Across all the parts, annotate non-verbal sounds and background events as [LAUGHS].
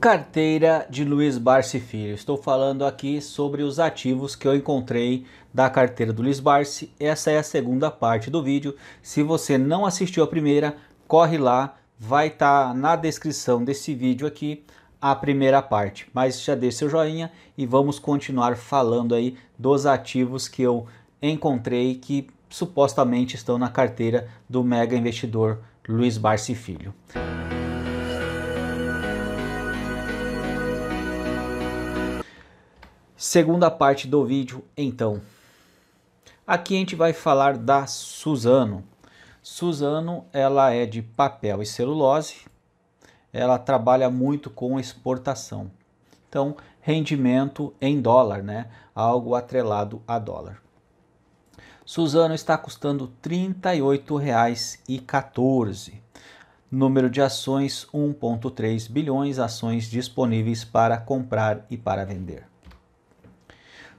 Carteira de Luiz Barsi Filho. Estou falando aqui sobre os ativos que eu encontrei da carteira do Luiz Barsi. Essa é a segunda parte do vídeo. Se você não assistiu a primeira, corre lá, vai estar tá na descrição desse vídeo aqui a primeira parte. Mas já deixe seu joinha e vamos continuar falando aí dos ativos que eu encontrei que supostamente estão na carteira do mega investidor Luiz Barsi Filho. Segunda parte do vídeo, então. Aqui a gente vai falar da Suzano. Suzano, ela é de papel e celulose. Ela trabalha muito com exportação. Então, rendimento em dólar, né? Algo atrelado a dólar. Suzano está custando R$ 38,14. Número de ações 1.3 bilhões, ações disponíveis para comprar e para vender.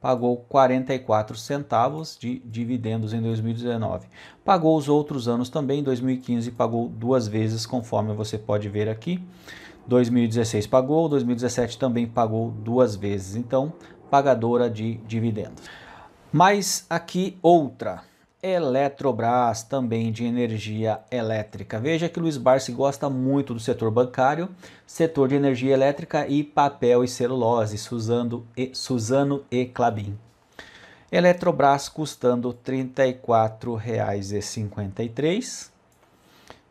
pagou 44 centavos de dividendos em 2019. Pagou os outros anos também, em 2015 pagou duas vezes, conforme você pode ver aqui. 2016 pagou, 2017 também pagou duas vezes, então pagadora de dividendos. Mas aqui outra. Eletrobras, também de energia elétrica. Veja que Luiz Barsi gosta muito do setor bancário, setor de energia elétrica e papel e celulose, Suzano e, Suzano e Clabin. Eletrobras custando R$ 34,53.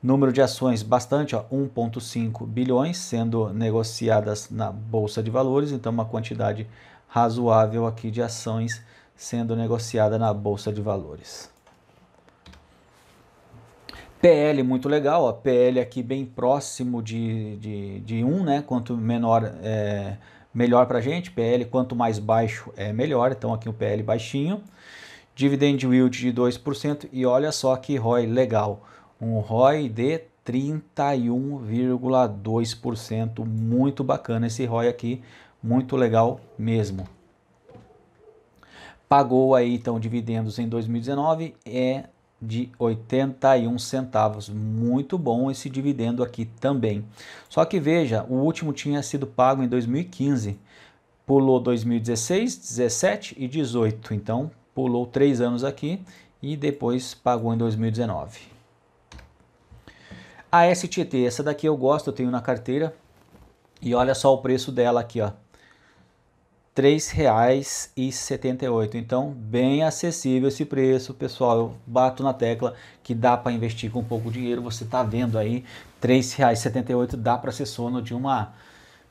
Número de ações bastante, 1,5 bilhões, sendo negociadas na Bolsa de Valores, então uma quantidade razoável aqui de ações sendo negociada na Bolsa de Valores. PL muito legal, ó, PL aqui bem próximo de, de, de 1, né? Quanto menor, é, melhor para a gente. PL, quanto mais baixo, é melhor. Então aqui o um PL baixinho. Dividend yield de 2%. E olha só que ROI legal. Um ROI de 31,2%. Muito bacana esse ROI aqui. Muito legal mesmo. Pagou aí então dividendos em 2019. É de 81 centavos. Muito bom esse dividendo aqui também. Só que veja, o último tinha sido pago em 2015, pulou 2016, 17 e 18. Então, pulou três anos aqui e depois pagou em 2019. A STT, essa daqui eu gosto, eu tenho na carteira. E olha só o preço dela aqui, ó. R$ 3,78. Então, bem acessível esse preço, pessoal. Eu bato na tecla que dá para investir com pouco dinheiro. Você está vendo aí, R$ 3,78 dá para ser sono de uma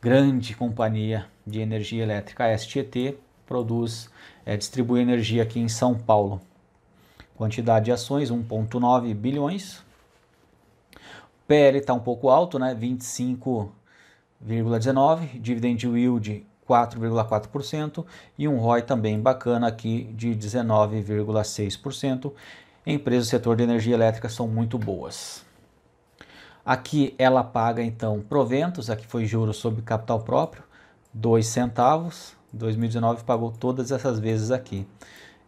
grande companhia de energia elétrica. A STT produz, é, distribui energia aqui em São Paulo. Quantidade de ações, 1,9 bilhões. PL está um pouco alto, né? 25,19. Dividend yield 4,4% e um ROI também bacana aqui de 19,6%. Empresas do setor de energia elétrica são muito boas. Aqui ela paga então proventos, aqui foi juros sobre capital próprio, 2 centavos. 2019 pagou todas essas vezes aqui.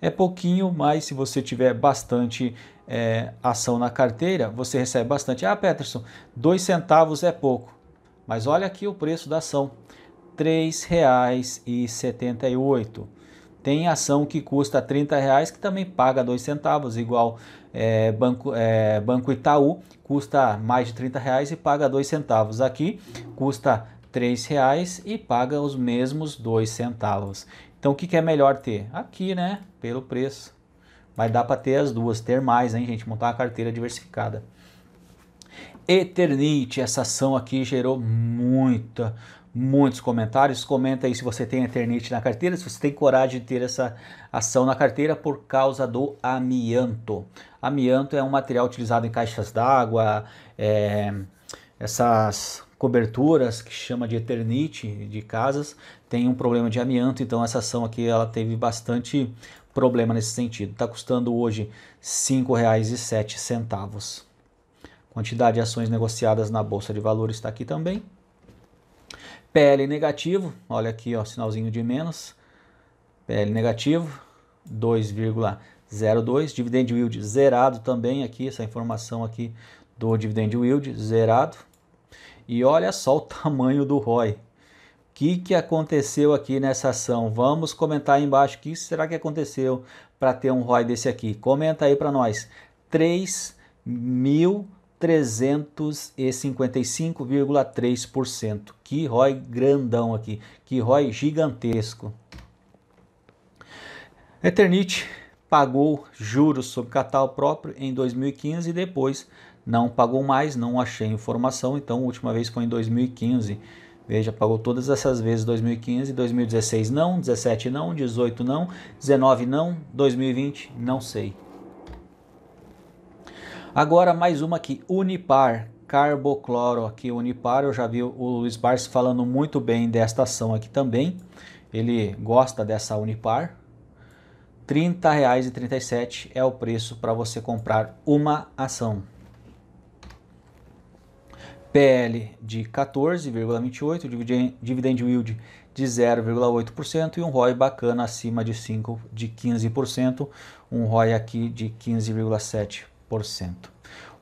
É pouquinho, mas se você tiver bastante é, ação na carteira, você recebe bastante. Ah, Peterson, 2 centavos é pouco. Mas olha aqui o preço da ação. R$ 3,78. Tem ação que custa R$ reais que também paga dois centavos, igual é, banco, é, banco Itaú custa mais de R$ reais e paga dois centavos. Aqui custa R$ reais e paga os mesmos dois centavos. Então o que, que é melhor ter? Aqui, né? Pelo preço. Mas dá para ter as duas, ter mais, hein, gente? Montar uma carteira diversificada. Eternite, essa ação aqui gerou muita, muitos comentários. Comenta aí se você tem Eternit na carteira, se você tem coragem de ter essa ação na carteira por causa do amianto. Amianto é um material utilizado em caixas d'água, é, essas coberturas que chama de Eternit de casas tem um problema de amianto, então essa ação aqui ela teve bastante problema nesse sentido. Está custando hoje R$ 5,07. Quantidade de ações negociadas na Bolsa de Valores está aqui também. PL negativo, olha aqui, o sinalzinho de menos. PL negativo, 2,02. Dividend yield zerado também aqui, essa informação aqui do dividend yield zerado. E olha só o [LAUGHS] tamanho do ROI. O que, que aconteceu aqui nessa ação? Vamos comentar aí embaixo o que será que aconteceu para ter um ROI desse aqui. Comenta aí para nós. 3 mil 355,3%. Que ROI grandão aqui, que ROI gigantesco. Eternit pagou juros sobre capital próprio em 2015 e depois não pagou mais, não achei informação, então a última vez foi em 2015. Veja, pagou todas essas vezes 2015, 2016 não, 17 não, 18 não, 19 não, 2020 não sei. Agora mais uma aqui, Unipar, carbocloro aqui, Unipar, eu já vi o Luiz Barsi falando muito bem desta ação aqui também. Ele gosta dessa Unipar. R$ 30,37 é o preço para você comprar uma ação. PL de 14,28, dividend yield de 0,8% e um ROI bacana acima de 5 de 15%, um ROI aqui de 15,7%.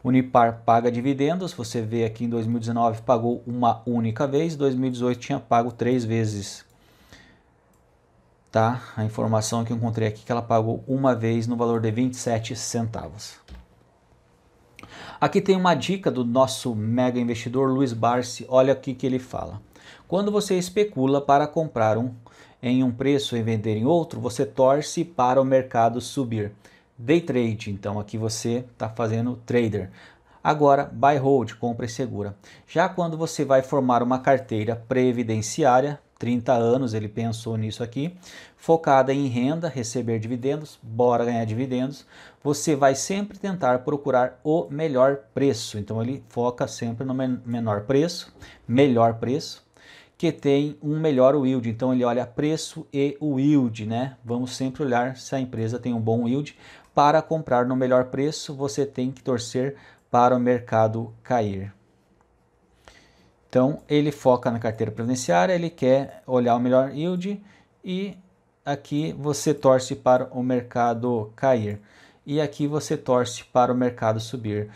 Unipar paga dividendos, você vê aqui em 2019 pagou uma única vez, 2018 tinha pago três vezes. Tá? A informação que eu encontrei aqui é que ela pagou uma vez no valor de 27 centavos. Aqui tem uma dica do nosso mega investidor Luiz Barsi, olha aqui que ele fala. Quando você especula para comprar um em um preço e vender em outro, você torce para o mercado subir day trade. Então aqui você está fazendo trader. Agora, buy hold, compra e segura. Já quando você vai formar uma carteira previdenciária, 30 anos, ele pensou nisso aqui, focada em renda, receber dividendos, bora ganhar dividendos, você vai sempre tentar procurar o melhor preço. Então ele foca sempre no menor preço, melhor preço, que tem um melhor yield. Então ele olha preço e o yield, né? Vamos sempre olhar se a empresa tem um bom yield para comprar no melhor preço, você tem que torcer para o mercado cair. Então, ele foca na carteira previdenciária, ele quer olhar o melhor yield e aqui você torce para o mercado cair. E aqui você torce para o mercado subir.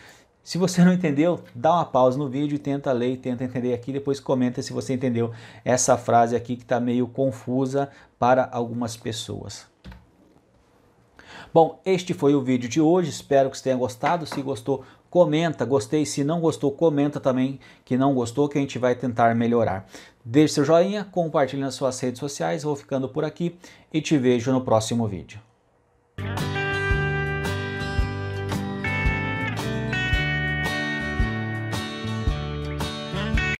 Se você não entendeu, dá uma pausa no vídeo, e tenta ler, tenta entender aqui, depois comenta se você entendeu essa frase aqui que está meio confusa para algumas pessoas. Bom, este foi o vídeo de hoje, espero que você tenha gostado. Se gostou, comenta, gostei. Se não gostou, comenta também que não gostou, que a gente vai tentar melhorar. Deixe seu joinha, compartilhe nas suas redes sociais, vou ficando por aqui e te vejo no próximo vídeo.